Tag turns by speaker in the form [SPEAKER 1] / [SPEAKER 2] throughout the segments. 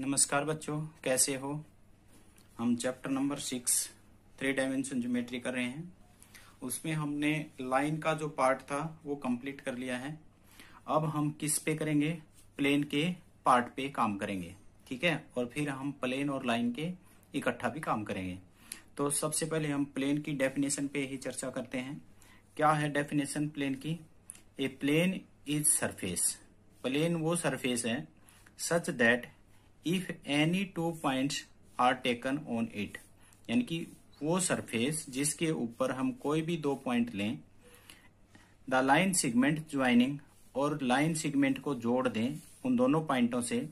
[SPEAKER 1] नमस्कार बच्चों कैसे हो हम chapter number six three dimension geometry कर रहे हैं उसमें हमने लाइन का जो पार्ट था वो कंप्लीट कर लिया है अब हम किस पे करेंगे प्लेन के पार्ट पे काम करेंगे ठीक है और फिर हम प्लेन और लाइन के इकट्ठा भी काम करेंगे तो सबसे पहले हम प्लेन की डेफिनेशन पे ही चर्चा करते हैं क्या है डेफिनेशन प्लेन की a plane is surface plane वो सरफेस है such that if any two points are taken on it यानी कि वो सरफेस जिसके ऊपर हम कोई भी दो पॉइंट लें द लाइन सिगमेंट ज्वाइनिंग और लाइन सिगमेंट को जोड़ दें उन दोनों पॉइंटों से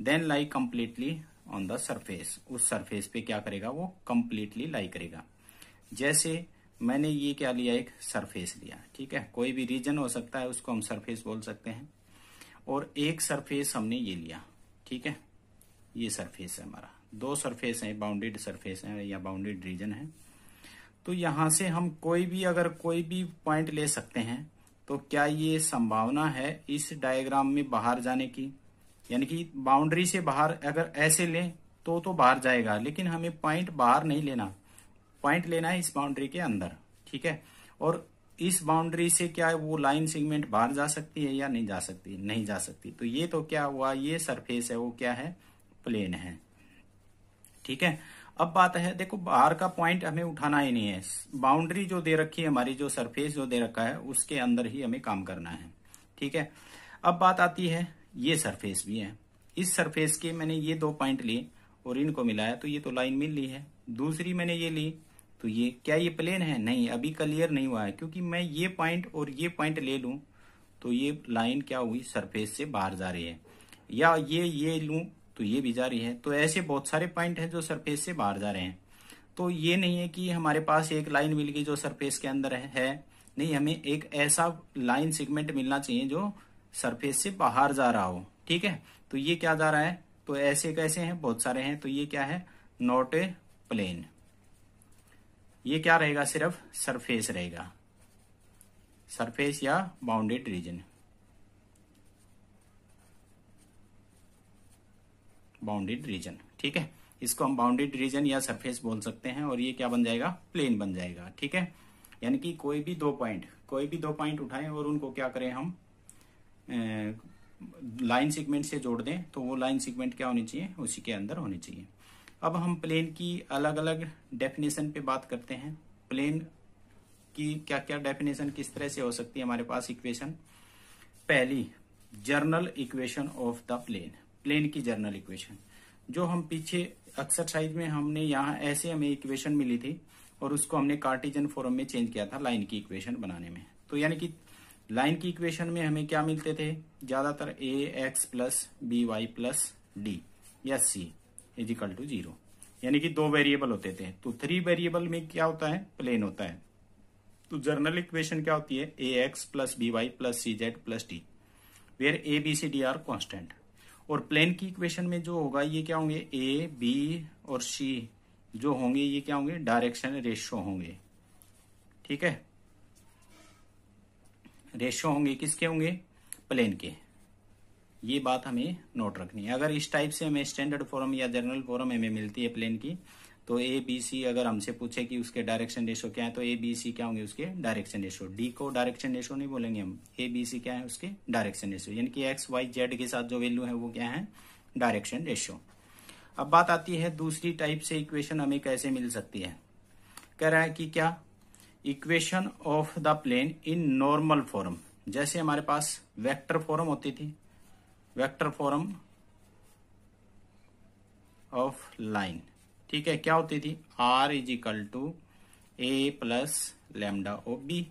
[SPEAKER 1] then lie completely on the surface उस सरफेस पे क्या करेगा वो कम्प्लीटली लाई करेगा जैसे मैंने ये क्या लिया एक सरफेस लिया ठीक है कोई भी रीजन हो सकता है उसको हम सरफेस बोल सकते हैं और एक सरफेस हमने ये लिया ठीक है ये सरफेस है हमारा दो सरफेस है बाउंडेड सरफेस है या बाउंडेड रीजन है तो यहां से हम कोई भी अगर कोई भी पॉइंट ले सकते हैं तो क्या ये संभावना है इस डायग्राम में बाहर जाने की यानी कि बाउंड्री से बाहर अगर ऐसे लें तो तो बाहर जाएगा लेकिन हमें पॉइंट बाहर नहीं लेना पॉइंट लेना है इस बाउंड्री के अंदर ठीक है और इस बाउंड्री से क्या है वो लाइन सेगमेंट बाहर जा सकती है या नहीं जा सकती नहीं जा सकती तो ये तो क्या हुआ ये सरफेस है वो क्या है प्लेन है ठीक है अब बात है देखो बाहर का पॉइंट हमें उठाना ही नहीं है बाउंड्री जो दे रखी है हमारी जो सरफेस जो दे रखा है उसके अंदर ही हमें काम करना है ठीक है अब बात आती है ये सरफेस भी है इस सरफेस के मैंने ये दो पॉइंट लिए और इनको मिलाया तो ये तो लाइन मिल ली है दूसरी मैंने ये ली तो ये क्या ये प्लेन है नहीं अभी क्लियर नहीं हुआ है क्योंकि मैं ये पॉइंट और ये पॉइंट ले लू तो ये लाइन क्या हुई सरफेस से बाहर जा रही है या ये ये लू तो ये भी जारी है तो ऐसे बहुत सारे पॉइंट हैं जो सरफेस से बाहर जा रहे हैं तो ये नहीं है कि हमारे पास एक लाइन मिल गई जो सरफेस के अंदर है नहीं हमें एक ऐसा लाइन सेगमेंट मिलना चाहिए जो सरफेस से बाहर जा रहा हो ठीक है तो ये क्या जा रहा है तो ऐसे कैसे हैं बहुत सारे हैं तो ये क्या है नॉट ए प्लेन ये क्या रहेगा सिर्फ सरफेस रहेगा सरफेस या बाउंडेड रीजन बाउंडेड रीजन ठीक है इसको हम बाउंडेड रीजन या सरफेस बोल सकते हैं और ये क्या बन जाएगा प्लेन बन जाएगा ठीक है यानी कि कोई भी दो पॉइंट कोई भी दो पॉइंट उठाएं और उनको क्या करें हम लाइन सेगमेंट से जोड़ दें तो वो लाइन सेगमेंट क्या होनी चाहिए उसी के अंदर होनी चाहिए अब हम प्लेन की अलग अलग डेफिनेशन पे बात करते हैं प्लेन की क्या क्या डेफिनेशन किस तरह से हो सकती है हमारे पास इक्वेशन पहली general equation of the plane plane की जर्नल इक्वेशन जो हम पीछे एक्सरसाइज में हमने यहाँ ऐसे हमें इक्वेशन मिली थी और उसको हमने कार्टिजन फॉरम में चेंज किया था लाइन की इक्वेशन बनाने में तो यानी कि लाइन की इक्वेशन में हमें क्या मिलते थे ज्यादातर a x plus b y plus d या सी इजिकल टू जीरो यानी कि दो वेरिएबल होते थे तो थ्री वेरिएबल में क्या होता है प्लेन होता है तो जर्नल इक्वेशन क्या होती है a x plus b y plus c z plus d where a b c d are constant और प्लेन की इक्वेशन में जो होगा ये क्या होंगे ए बी और सी जो होंगे ये क्या होंगे डायरेक्शन रेशो होंगे ठीक है रेशो होंगे किसके होंगे प्लेन के ये बात हमें नोट रखनी है अगर इस टाइप से हमें स्टैंडर्ड फॉर्म या जनरल फॉर्म हमें मिलती है प्लेन की तो ए बी सी अगर हमसे पूछे कि उसके डायरेक्शन रेशो क्या है तो ए बी सी क्या होंगे उसके डायरेक्शन रेशो डी को डायरेक्शन रेशो नहीं बोलेंगे हम ए बी सी क्या है उसके डायरेक्शन रेशो यानी कि एक्स वाई जेड के साथ जो वैल्यू है वो क्या है डायरेक्शन रेशो अब बात आती है दूसरी टाइप से इक्वेशन हमें कैसे मिल सकती है कह रहा है कि क्या equation of the plane in normal form जैसे हमारे पास वेक्टर फॉर्म होती थी वेक्टर फॉर्म ऑफ लाइन ठीक है क्या होती थी r is equal to a plus lambda o b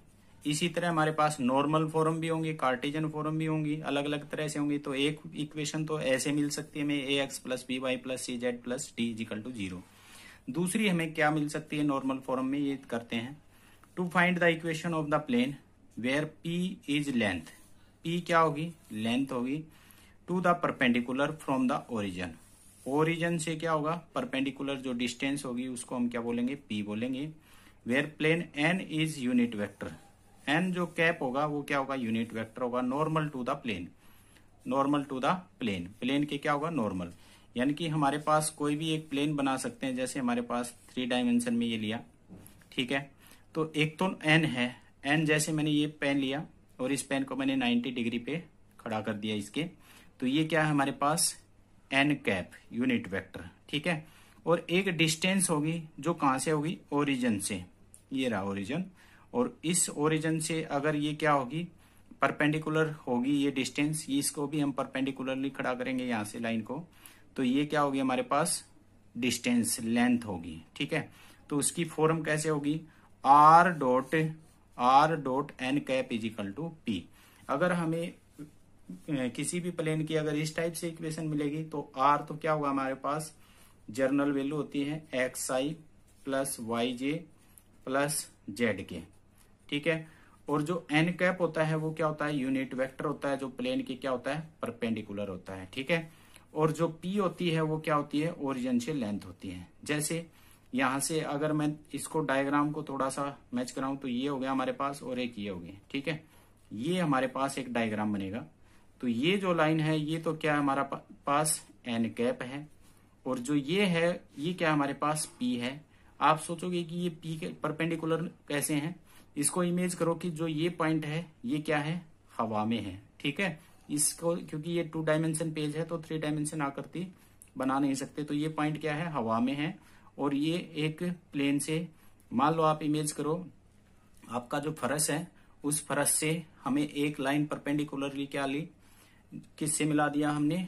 [SPEAKER 1] इसी तरह हमारे पास नॉर्मल फॉर्म भी होंगी कार्टेजन फॉर्म भी होंगी अलग अलग तरह से होंगी तो एक इक्वेशन तो ऐसे मिल सकती है हमें a x plus b y plus c z plus d equal to zero दूसरी हमें क्या मिल सकती है नॉर्मल फॉर्म में ये करते हैं to find the equation of the plane where p is length p क्या होगी लेंथ होगी to the perpendicular from the origin origin से क्या होगा परपेंडिकुलर जो डिस्टेंस होगी उसको हम क्या बोलेंगे पी बोलेंगे where plane n is unit vector n जो कैप होगा वो क्या होगा यूनिट वेक्टर होगा normal to the plane normal to the plane plane के क्या होगा नॉर्मल यानी कि हमारे पास कोई भी एक प्लेन बना सकते हैं जैसे हमारे पास थ्री डायमेंशन में ये लिया ठीक है तो एक तो एन है एन जैसे मैंने ये पेन लिया और इस पेन को मैंने 90 डिग्री पे खड़ा कर दिया इसके तो ये क्या है हमारे पास एन कैप यूनिट वेक्टर ठीक है और एक डिस्टेंस होगी जो कहां से होगी ओरिजन से ये रहा ओरिजन और इस ओरिजन से अगर ये क्या होगी परपेंडिकुलर होगी ये डिस्टेंस इसको भी हम परपेंडिकुलरली खड़ा करेंगे यहां से लाइन को तो ये क्या होगी हमारे पास डिस्टेंस लेंथ होगी ठीक है तो उसकी फॉर्म कैसे होगी r dot r dot n cap is equal to p अगर हमें किसी भी प्लेन की अगर इस टाइप से इक्वेशन मिलेगी तो आर तो क्या होगा हमारे पास जर्नल वैल्यू होती है x i plus y j plus z k ठीक है और जो एन कैप होता है वो क्या होता है यूनिट वेक्टर होता है जो प्लेन के क्या होता है परपेंडिकुलर होता है ठीक है और जो पी होती है वो क्या होती है ओरिजन से लेंथ होती है जैसे यहां से अगर मैं इसको डायग्राम को थोड़ा सा मैच कराऊं तो ये हो गया हमारे पास और एक ये हो गया ठीक है ये हमारे पास एक डायग्राम बनेगा तो ये जो लाइन है ये तो क्या हमारा पास एन कैप है और जो ये है ये क्या हमारे पास पी है आप सोचोगे कि ये पी के परपेंडिकुलर कैसे हैं इसको इमेज करो कि जो ये पॉइंट है ये क्या है हवा में है ठीक है इसको क्योंकि ये टू डायमेंशन पेज है तो थ्री डायमेंशन आकृति बना नहीं सकते तो ये पॉइंट क्या है हवा में है और ये एक प्लेन से मान लो आप इमेज करो आपका जो फरस है उस फरस से हमें एक लाइन परपेंडिकुलरली क्या ली किससे मिला दिया हमने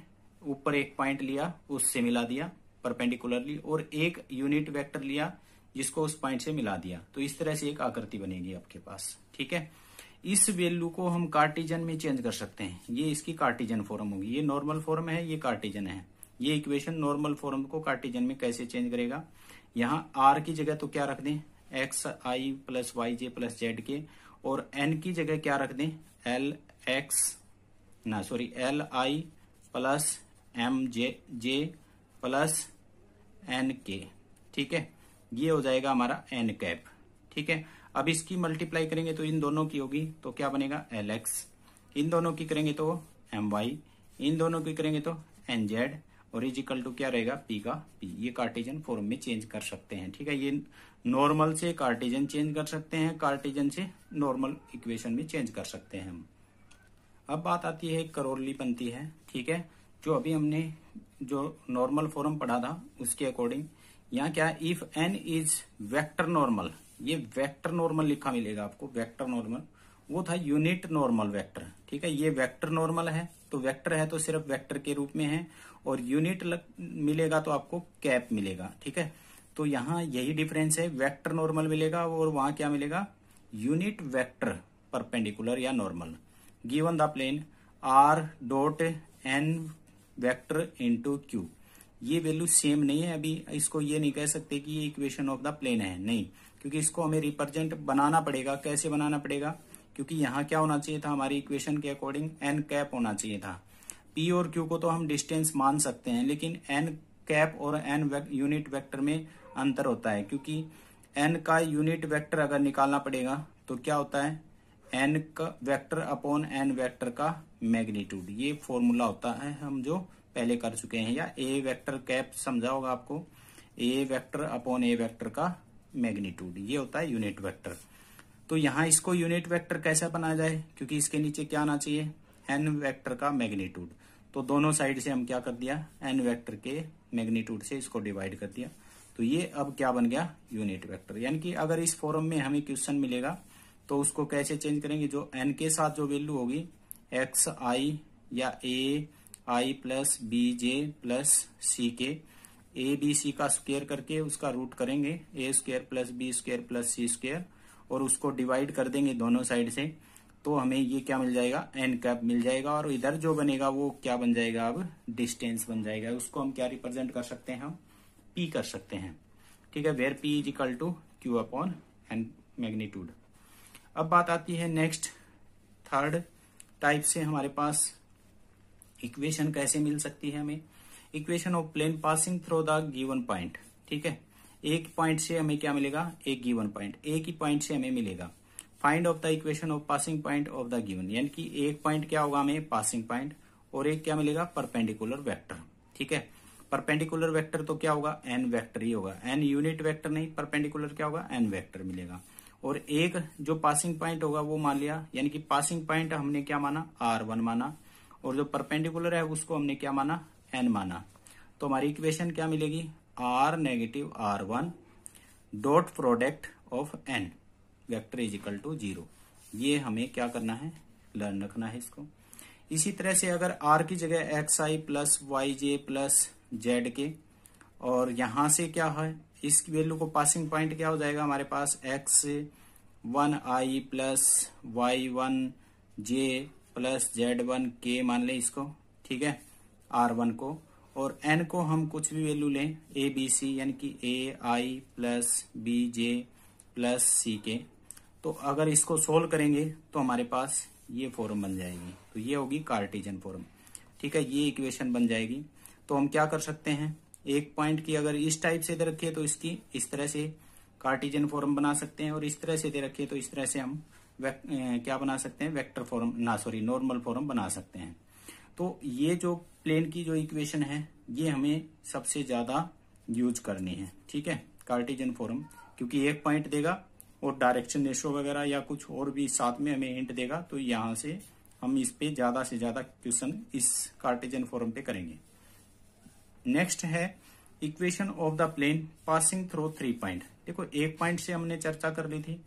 [SPEAKER 1] ऊपर एक पॉइंट लिया उससे मिला दिया परपेंडिकुलरली और एक यूनिट वेक्टर लिया जिसको उस पॉइंट से मिला दिया तो इस तरह से एक आकृति बनेगी आपके पास ठीक है इस वैल्यू को हम कार्टिजन में चेंज कर सकते हैं ये इसकी कार्टिजन फॉर्म होगी ये नॉर्मल फॉर्म है ये कार्टिजन है ये इक्वेशन नॉर्मल फॉर्म को कार्टिजन में कैसे चेंज करेगा यहाँ आर की जगह तो क्या रख दें x i plus y j plus z k और एन की जगह क्या रख दें एल एक्स ना sorry l i plus m j j plus n k ठीक है ये हो जाएगा हमारा एन कैप ठीक है अब इसकी मल्टीप्लाई करेंगे तो इन दोनों की होगी तो क्या बनेगा एल एक्स इन दोनों की करेंगे तो एम वाई इन दोनों की करेंगे तो एन जेड और इजिकल टू क्या रहेगा पी का पी ये कार्टेजन फॉर्म में चेंज कर सकते हैं ठीक है ये नॉर्मल से कार्टेजन चेंज कर सकते हैं कार्टेजन से नॉर्मल इक्वेशन में चेंज कर सकते हैं हम अब बात आती है करोली बनती है ठीक है जो अभी हमने जो नॉर्मल फॉर्म पढ़ा था उसके अकॉर्डिंग यहाँ क्या if n is vector normal ये वेक्टर नॉर्मल लिखा मिलेगा आपको वेक्टर नॉर्मल वो था यूनिट नॉर्मल वेक्टर ठीक है ये वेक्टर नॉर्मल है तो वेक्टर है तो सिर्फ वेक्टर के रूप में है और यूनिट मिलेगा तो आपको कैप मिलेगा ठीक है तो यहाँ यही डिफरेंस है वेक्टर नॉर्मल मिलेगा और वहां क्या मिलेगा यूनिट वेक्टर परपेंडिकुलर या normal given the plane r dot n vector into q ये वैल्यू सेम नहीं है अभी इसको ये नहीं कह सकते कि ये इक्वेशन ऑफ द प्लेन है नहीं क्योंकि इसको हमें रिप्रेजेंट बनाना पड़ेगा कैसे बनाना पड़ेगा क्योंकि यहाँ क्या होना चाहिए था हमारी इक्वेशन के अकॉर्डिंग एन कैप होना चाहिए था पी और क्यू को तो हम डिस्टेंस मान सकते हैं लेकिन एन कैप और एन यूनिट वेक्टर में अंतर होता है क्योंकि एन का यूनिट वैक्टर अगर निकालना पड़ेगा तो क्या होता है n vector upon n vector का मैग्नीट्यूड ये फॉर्मूला होता है हम जो पहले कर चुके हैं या ए वेक्टर कैप समझा होगा आपको a vector upon a vector का मैग्नीट्यूड ये होता है यूनिट वेक्टर तो यहां इसको यूनिट वेक्टर कैसे बनाया जाए क्योंकि इसके नीचे क्या आना चाहिए एन वेक्टर का मैग्नीट्यूड तो दोनों साइड से हम क्या कर दिया एन वेक्टर के मैग्नीट्यूड से इसको डिवाइड कर दिया तो ये अब क्या बन गया यूनिट वेक्टर यानी कि अगर इस फॉरम में हमें क्वेश्चन मिलेगा तो उसको कैसे चेंज करेंगे जो एन के साथ जो वैल्यू होगी एक्स आई या a i plus b j plus c k a b सी का स्क्वेयर करके उसका रूट करेंगे a square plus b square plus c square और उसको डिवाइड कर देंगे दोनों साइड से तो हमें ये क्या मिल जाएगा एन कैप मिल जाएगा और इधर जो बनेगा वो क्या बन जाएगा अब डिस्टेंस बन जाएगा उसको हम क्या रिप्रेजेंट कर सकते हैं हम पी कर सकते हैं ठीक है where p is equal to q upon n magnitude अब बात आती है नेक्स्ट थर्ड टाइप से हमारे पास इक्वेशन कैसे मिल सकती है हमें equation of plane passing through the given point ठीक है एक पॉइंट से हमें क्या मिलेगा एक गिवन पॉइंट एक ही पॉइंट से हमें मिलेगा find of the equation of passing point of the given यानी कि एक पॉइंट क्या होगा हमें पासिंग पॉइंट और एक क्या मिलेगा परपेंडिकुलर वेक्टर ठीक है परपेंडिकुलर वेक्टर तो क्या होगा एन वेक्टर ही होगा एन यूनिट वेक्टर नहीं परपेंडिकुलर क्या होगा एन वेक्टर मिलेगा और एक जो पासिंग पॉइंट होगा वो मान लिया यानी कि पासिंग पॉइंट हमने क्या माना आर वन माना और जो परपेंडिकुलर है उसको हमने क्या माना एन माना तो हमारी इक्वेशन क्या मिलेगी r negative r one dot product of n vector is equal to zero ये हमें क्या करना है लर्न रखना है इसको इसी तरह से अगर आर की जगह x i plus y j plus z k और यहां से क्या है इस वैल्यू को पासिंग पॉइंट क्या हो जाएगा हमारे पास x one i plus y one j plus z one k मान ले इसको ठीक है आर वन को और एन को हम कुछ भी वैल्यू लें ए बी सी यानी कि a i plus b j plus c k तो अगर इसको सोल्व करेंगे तो हमारे पास ये फॉर्म बन जाएगी तो ये होगी कार्टिजन फॉर्म ठीक है ये इक्वेशन बन जाएगी तो हम क्या कर सकते हैं एक पॉइंट की अगर इस टाइप से दे रखे तो इसकी इस तरह से कार्टिजन फॉर्म बना सकते हैं और इस तरह से दे रखे तो इस तरह से हम क्या बना सकते हैं वेक्टर फॉर्म ना सॉरी नॉर्मल फॉर्म बना सकते हैं तो ये जो प्लेन की जो इक्वेशन है ये हमें सबसे ज्यादा यूज करनी है ठीक है कार्टिजन फॉर्म क्योंकि एक पॉइंट देगा और डायरेक्शन रेशो वगैरह या कुछ और भी साथ में हमें हिंट देगा तो यहां से हम इस पे ज्यादा से ज्यादा क्वेश्चन इस कार्टिजन फॉर्म पे करेंगे नेक्स्ट है equation of the plane passing through three point देखो एक पॉइंट से हमने चर्चा कर ली थी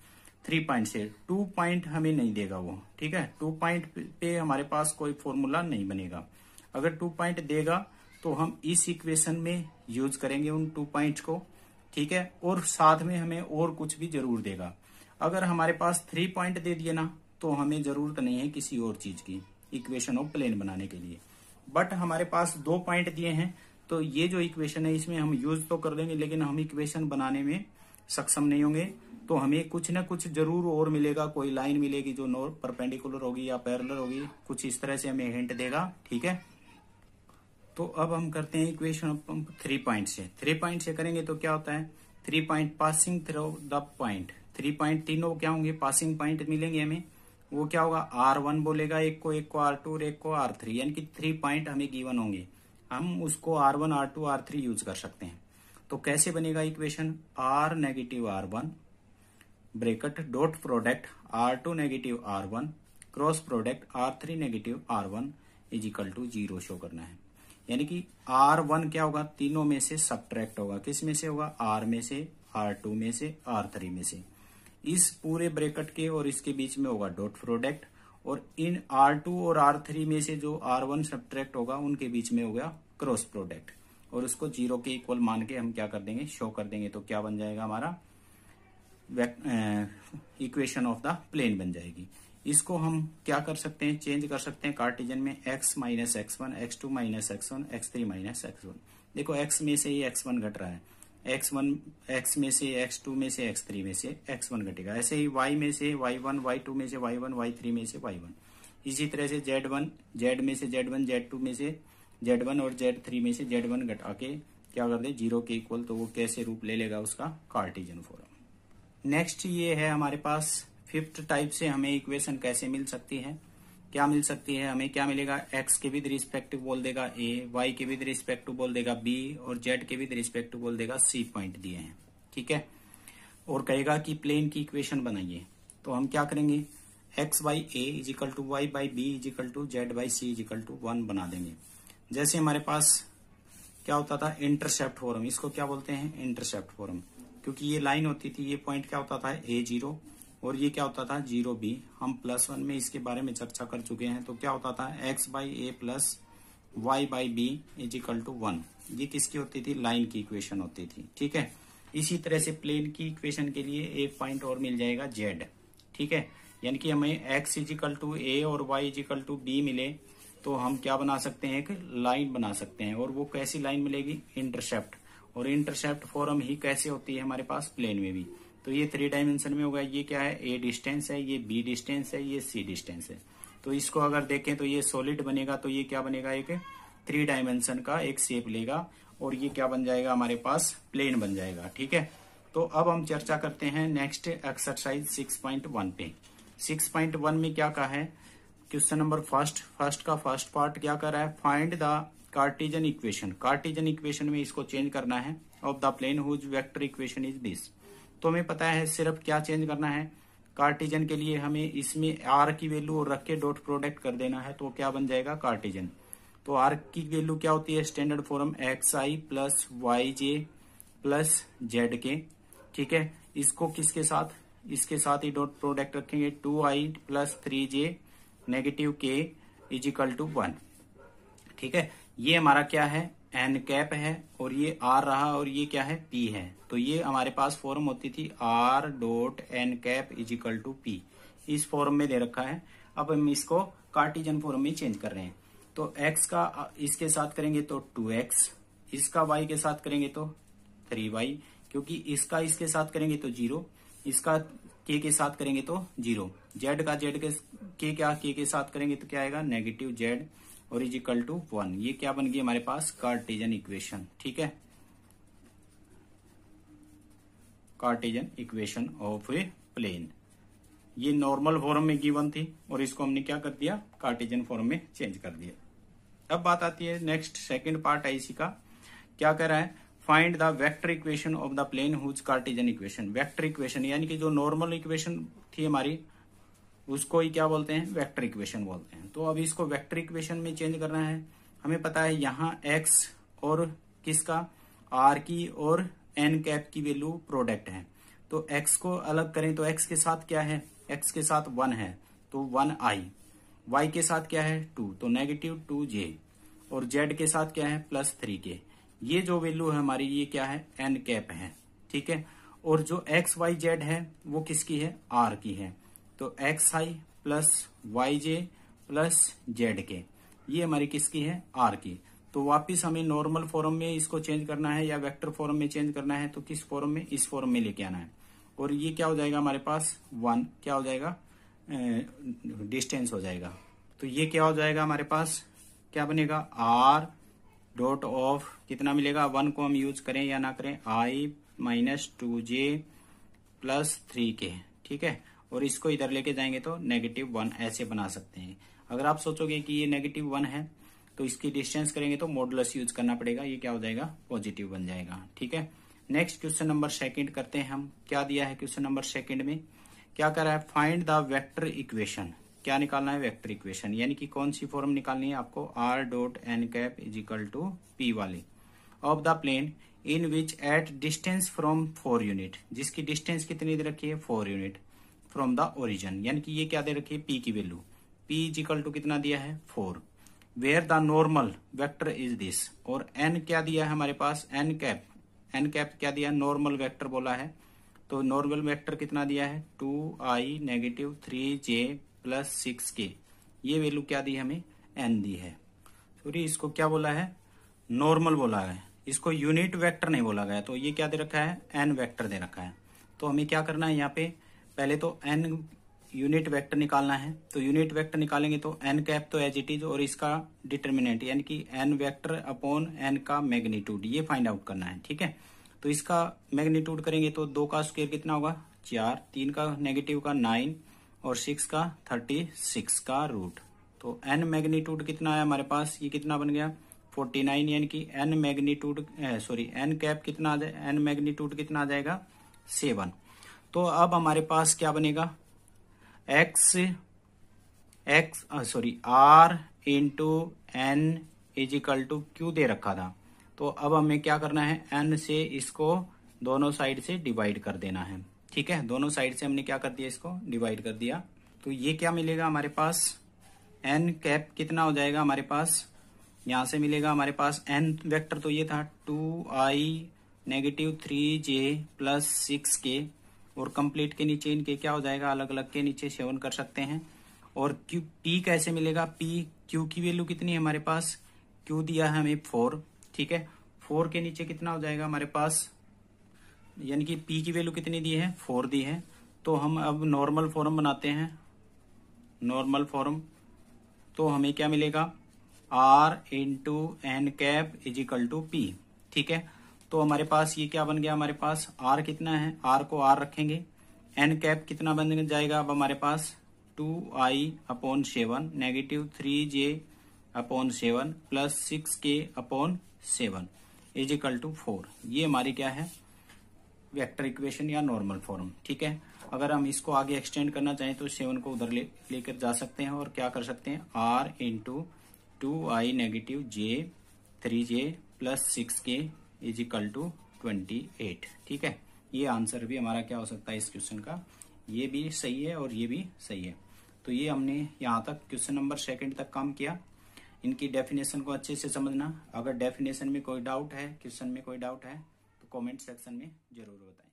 [SPEAKER 1] थ्री पॉइंट से टू पॉइंट हमें नहीं देगा वो ठीक है टू पॉइंट पे हमारे पास कोई फॉर्मूला नहीं बनेगा अगर टू पॉइंट देगा तो हम इस इक्वेशन में यूज करेंगे उन टू पॉइंट को ठीक है और साथ में हमें और कुछ भी जरूर देगा अगर हमारे पास थ्री पॉइंट दे दिए ना तो हमें जरूरत नहीं है किसी और चीज की इक्वेशन ऑफ प्लेन बनाने के लिए बट हमारे पास दो पॉइंट दिए हैं तो ये जो इक्वेशन है इसमें हम यूज तो कर देंगे लेकिन हम इक्वेशन बनाने में सक्षम नहीं होंगे तो हमें कुछ ना कुछ जरूर और मिलेगा कोई लाइन मिलेगी जो नोर परपेंडिकुलर होगी या पैरलर होगी कुछ इस तरह से हमें हिंट देगा ठीक है तो अब हम करते हैं इक्वेशन थ्री पॉइंट से थ्री पॉइंट से करेंगे तो क्या होता है three point passing through the point three point तीनों क्या होंगे पासिंग पॉइंट मिलेंगे हमें वो क्या होगा आर वन बोलेगा एक को एक को आर टू और एक को आर थ्री यानी कि थ्री पॉइंट हमें गिवन होंगे हम उसको r one r two r three use कर सकते हैं तो कैसे बनेगा equation r negative r one bracket dot product r two negative r one cross product r three negative r one is equal to zero show करना है यानी कि आर वन क्या होगा तीनों में से सब्ट्रैक्ट होगा किस में से होगा आर में से आर टू में से आर थ्री में से इस पूरे ब्रेकट के और इसके बीच में होगा डॉट प्रोडक्ट और इन आर टू और आर थ्री में से जो आर वन होगा उनके बीच में हो गया क्रॉस प्रोडक्ट और उसको जीरो के इक्वल मान के हम क्या कर देंगे शो कर देंगे तो क्या बन जाएगा हमारा इक्वेशन ऑफ द प्लेन बन जाएगी इसको हम क्या कर सकते हैं चेंज कर सकते हैं कार्टिजन में x minus x one x two minus x one x three minus x one देखो x में से ही x1 घट रहा है एक्स वन एक्स में से एक्स टू में से एक्स थ्री में से एक्स वन घटेगा ऐसे ही वाई में से वाई वन वाई टू में से वाई वन वाई थ्री में से वाई वन इसी तरह से जेड वन जेड में से जेड वन जेड टू में से जेड वन और जेड थ्री में से जेड वन घटा के क्या कर दे जीरो के इक्वल तो वो कैसे रूप ले लेगा उसका कार्टिजन फॉर्म नेक्स्ट ये है हमारे पास फिफ्थ टाइप से हमें इक्वेशन कैसे मिल सकती है क्या मिल सकती है हमें क्या मिलेगा एक्स के विद रिस्पेक्टिव बोल देगा ए वाई के विद रिस्पेक्टिव बोल देगा बी और जेड के विद रिस्पेक्टिव बोल देगा सी पॉइंट दिए हैं ठीक है और कहेगा कि प्लेन की इक्वेशन बनाइए तो हम क्या करेंगे x by a is equal to y by b is equal to z by c is equal to one बना देंगे जैसे हमारे पास क्या होता था इंटरसेप्ट फॉरम इसको क्या बोलते हैं इंटरसेप्ट फॉरम क्योंकि ये लाइन होती थी ये पॉइंट क्या होता था ए जीरो और ये क्या होता था जीरो बी हम प्लस वन में इसके बारे में चर्चा कर चुके हैं तो क्या होता था x by a plus y by b is equal to one ये किसकी होती थी लाइन की इक्वेशन होती थी ठीक है इसी तरह से प्लेन की इक्वेशन के लिए एक पॉइंट और मिल जाएगा जेड ठीक है यानी कि हमें एक्स इजिकल टू ए और वाई इजिकल टू बी मिले तो हम क्या बना सकते हैं एक लाइन बना सकते हैं और वो कैसी लाइन मिलेगी इंटरसेप्ट और इंटरसेप्ट फॉर्म ही कैसे होती है हमारे पास प्लेन में भी तो ये थ्री डायमेंशन में होगा ये क्या है ए डिस्टेंस है ये बी डिस्टेंस है ये सी डिस्टेंस है तो इसको अगर देखें तो ये सॉलिड बनेगा तो ये क्या बनेगा एक थ्री डायमेंशन का एक शेप लेगा और ये क्या बन जाएगा हमारे पास प्लेन बन जाएगा ठीक है तो अब हम चर्चा करते हैं नेक्स्ट एक्सरसाइज 6.1 पे 6.1 में क्या कहा है क्वेश्चन नंबर फर्स्ट फर्स्ट का फर्स्ट पार्ट क्या कर रहा है find the cartesian equation cartesian equation में इसको चेंज करना है of the plane whose vector equation is this तो हमें पता है सिर्फ क्या चेंज करना है कार्टिजन के लिए हमें इसमें आर की वैल्यू और रख के डॉट प्रोडक्ट कर देना है तो क्या बन जाएगा कार्टिजन तो आर की वैल्यू क्या होती है standard form x i plus y j plus z k ठीक है इसको किसके साथ इसके साथ ही डॉट प्रोडक्ट रखेंगे two i plus three j negative k is equal to one ठीक है ये हमारा क्या है एन कैप है और ये आर रहा और ये क्या है पी है तो ये हमारे पास फॉर्म होती थी r dot n cap is equal to p इस फॉर्म में दे रखा है अब हम इसको कार्टिजन फॉर्म में चेंज कर रहे हैं तो एक्स का इसके साथ करेंगे तो टू एक्स इसका वाई के साथ करेंगे तो थ्री वाई क्योंकि इसका इसके साथ करेंगे तो जीरो इसका के के साथ करेंगे तो जीरो जेड का जेड के क्या के के साथ करेंगे तो क्या आएगा नेगेटिव जेड और इज इक्वल टू वन ये क्या बन गई हमारे पास कार्टेजन इक्वेशन ठीक है cartesian equation of a plane ये नॉर्मल फॉर्म में गिवन थी और इसको हमने क्या कर दिया कार्टेजन फॉर्म में चेंज कर दिया अब बात आती है नेक्स्ट सेकेंड पार्ट है इसी का क्या कह रहा है find the vector equation of the plane whose cartesian equation vector equation यानी कि जो नॉर्मल इक्वेशन थी हमारी उसको ही क्या बोलते हैं वेक्टर इक्वेशन बोलते हैं तो अब इसको वेक्टर इक्वेशन में चेंज करना है हमें पता है यहाँ एक्स और किसका आर की और एन कैप की वैल्यू प्रोडक्ट है तो एक्स को अलग करें तो एक्स के साथ क्या है एक्स के साथ वन है तो वन आई वाई के साथ क्या है टू तो नेगेटिव टू जे और जेड के साथ क्या है प्लस थ्री के ये जो वैल्यू है हमारी ये क्या है एन कैप है ठीक है और जो एक्स वाई जेड है वो किसकी है आर की है तो x i plus y j plus z k ये हमारी किसकी है आर की तो वापस हमें नॉर्मल फॉर्म में इसको चेंज करना है या वेक्टर फॉर्म में चेंज करना है तो किस फॉर्म में इस फॉर्म में लेके आना है और ये क्या हो जाएगा हमारे पास वन क्या हो जाएगा डिस्टेंस हो जाएगा तो ये क्या हो जाएगा हमारे पास क्या बनेगा आर डॉट ऑफ कितना मिलेगा वन को हम यूज करें या ना करें i minus two j plus three k ठीक है और इसको इधर लेके जाएंगे तो नेगेटिव वन ऐसे बना सकते हैं अगर आप सोचोगे कि ये नेगेटिव वन है तो इसकी डिस्टेंस करेंगे तो मोडलस यूज करना पड़ेगा ये क्या हो जाएगा पॉजिटिव बन जाएगा ठीक है नेक्स्ट क्वेश्चन नंबर सेकंड करते हैं हम क्या दिया है क्वेश्चन नंबर सेकेंड में क्या कर रहा है फाइंड द वेक्टर इक्वेशन क्या निकालना है वेक्टर इक्वेशन यानी कि कौन सी फॉर्म निकालनी है आपको r dot n cap is equal to p वाली of the plane in which at distance from four unit जिसकी डिस्टेंस कितनी दे रखी है four unit from the origin यानी कि ये क्या दे रखी है पी की value p is equal to कितना दिया है four where the normal vector is this और एन क्या दिया है हमारे पास एन कैप एन कैप क्या दिया नॉर्मल वेक्टर बोला है तो नॉर्मल वेक्टर कितना दिया है two i negative three j plus six k ये वैल्यू क्या दी हमें एन दी है सॉरी इसको क्या बोला है नॉर्मल बोला है इसको यूनिट वेक्टर नहीं बोला गया तो ये क्या दे रखा है एन वेक्टर दे रखा है तो हमें क्या करना है यहाँ पे पहले तो एन यूनिट वेक्टर निकालना है तो यूनिट वेक्टर निकालेंगे तो एन कैप तो एज इट इज और इसका डिटर्मिनेंट यानी कि एन वेक्टर अपॉन एन का मैग्नीट्यूड ये फाइंड आउट करना है ठीक है तो इसका मैग्नीट्यूड करेंगे तो दो का स्क्वेयर कितना होगा चार तीन का नेगेटिव का नाइन और सिक्स का थर्टी सिक्स का रूट तो एन मैग्नीट्यूड कितना है हमारे पास ये कितना बन गया फोर्टी नाइन यानी कि n magnitude sorry n cap कितना आ जाए एन मैग्नीट्यूड कितना आ जाएगा सेवन तो अब हमारे पास क्या बनेगा x x sorry r into n is equal to q दे रखा था तो अब हमें क्या करना है एन से इसको दोनों साइड से डिवाइड कर देना है ठीक है दोनों साइड से हमने क्या कर दिया इसको डिवाइड कर दिया तो ये क्या मिलेगा हमारे पास एन कैप कितना हो जाएगा हमारे पास यहां से मिलेगा हमारे पास एन वेक्टर तो ये था two i negative three j plus six k और कंप्लीट के नीचे इनके क्या हो जाएगा अलग अलग के नीचे सेवन कर सकते हैं और क्यू पी कैसे मिलेगा पी क्यू की वैल्यू कितनी है हमारे पास क्यू दिया है हमें फोर ठीक है फोर के नीचे कितना हो जाएगा हमारे पास यानी कि पी की वैल्यू कितनी दी है फोर दी है तो हम अब नॉर्मल फॉर्म बनाते हैं नॉर्मल फॉर्म तो हमें क्या मिलेगा r into n cap is equal to p ठीक है तो हमारे पास ये क्या बन गया हमारे पास आर कितना है आर को आर रखेंगे एन कैप कितना बन जाएगा अब हमारे पास two i upon seven negative three j upon seven plus six k upon seven is equal to four ये हमारी क्या है वेक्टर इक्वेशन या नॉर्मल फॉर्म ठीक है अगर हम इसको आगे एक्सटेंड करना चाहें तो सेवन को उधर ले लेकर जा सकते हैं और क्या कर सकते हैं r into two i negative j three j plus six k is equal to twenty eight ठीक है ये आंसर भी हमारा क्या हो सकता है इस क्वेश्चन का ये भी सही है और ये भी सही है तो ये हमने यहाँ तक क्वेश्चन नंबर सेकेंड तक काम किया इनकी डेफिनेशन को अच्छे से समझना अगर डेफिनेशन में कोई डाउट है क्वेश्चन में कोई डाउट है तो कॉमेंट सेक्शन में जरूर बताए